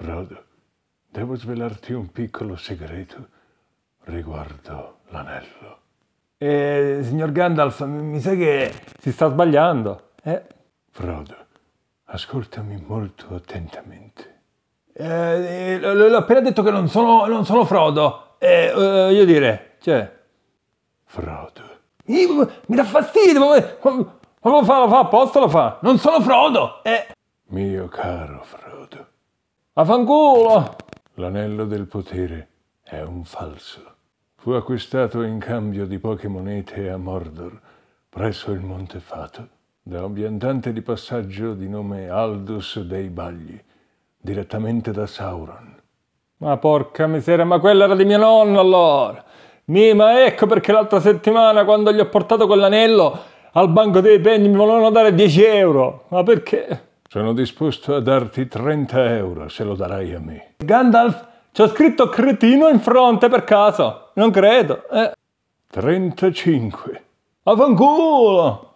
Frodo, devo svelarti un piccolo segreto riguardo l'anello. Eh, signor Gandalf, mi sa che si sta sbagliando. Eh? Frodo, ascoltami molto attentamente. Eh, l'ho appena detto che non sono, non sono Frodo. Eh, voglio eh, dire, cioè... Frodo. Io, mi dà fastidio, ma, lo fa, lo fa apposta, lo fa. Non sono Frodo. Eh. Mio caro Frodo. A fanculo! L'anello del potere è un falso. Fu acquistato in cambio di poche monete a Mordor, presso il Monte Fato, da un viandante di passaggio di nome Aldus dei Bagli, direttamente da Sauron. Ma porca miseria, ma quella era di mio nonno allora! ma ecco perché l'altra settimana, quando gli ho portato quell'anello, al banco dei pegni mi volevano dare 10 euro. Ma perché? Sono disposto a darti 30 euro se lo darai a me. Gandalf, c'ho scritto cretino in fronte per caso. Non credo. Eh. 35. Avanculo!